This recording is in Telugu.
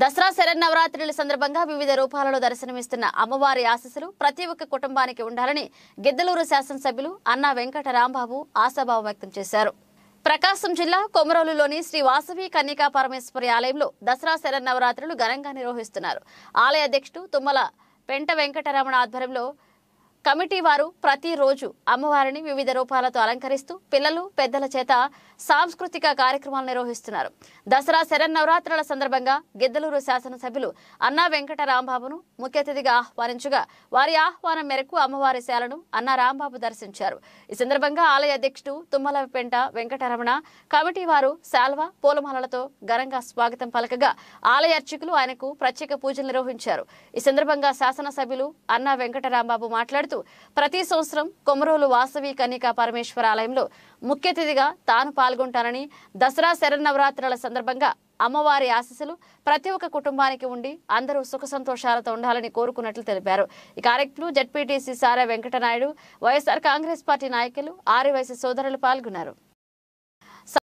దసరా శరన్నవరాత్రుల సందర్భంగా వివిధ రూపాలలో దర్శనమిస్తున్న అమ్మవారి ఆశస్సులు ప్రతి ఒక్క కుటుంబానికి ఉండాలని గిద్దలూరు శాసనసభ్యులు అన్నా వెంకట రాంబాబు ఆశాభావం వ్యక్తం చేశారు ప్రకాశం జిల్లా కొమరోలులోని శ్రీ వాసవి కన్యకా పరమేశ్వరి ఆలయంలో దసరా శరన్నవరాత్రులు ఘనంగా నిర్వహిస్తున్నారు ఆలయ అధ్యక్షుడు తుమ్మల పెంట వెంకటరమణ ఆధ్వర్యంలో కమిటీ వారు ప్రతిరోజు అమ్మవారిని వివిధ రూపాలతో అలంకరిస్తూ పిల్లలు పెద్దల చేత సాంస్కృతిక కార్యక్రమాలు నిర్వహిస్తున్నారు దసరా శరన్నవరాత్రుల సందర్భంగా గిద్దలూరు శాసనసభ్యులు అన్నా వెంకట రాంబాబును ముఖ్య అతిథిగా ఆహ్వానించగా వారి ఆహ్వానం మేరకు అమ్మవారి శాలను అన్నా రాంబాబు దర్శించారు ఈ సందర్భంగా ఆలయ అధ్యక్షుడు తుమ్మలపెంట వెంకటరమణ కమిటీ వారు శాల్వ పూలమాలలతో ఘనంగా స్వాగతం పలకగా ఆలయ అర్చకులు ఆయనకు ప్రత్యేక పూజలు నిర్వహించారు ఈ సందర్భంగా శాసనసభ్యులు అన్నా వెంకట రాంబాబు మాట్లాడుతూ మాట్లాడుతూ ప్రతి సంవత్సరం కొమరోలు వాసవి కన్యకా పరమేశ్వర ఆలయంలో ముఖ్య అతిథిగా తాను పాల్గొంటానని దసరా శరన్నవరాత్రుల సందర్భంగా అమ్మవారి ఆశీస్సులు ప్రతి ఒక్క కుటుంబానికి ఉండి అందరూ సుఖ సంతోషాలతో ఉండాలని కోరుకున్నట్లు తెలిపారు ఈ కార్యక్రమం జడ్పీటీసీ సారా వెంకటనాయుడు వైఎస్ఆర్ కాంగ్రెస్ పార్టీ నాయకులు వయసు సోదరులు పాల్గొన్నారు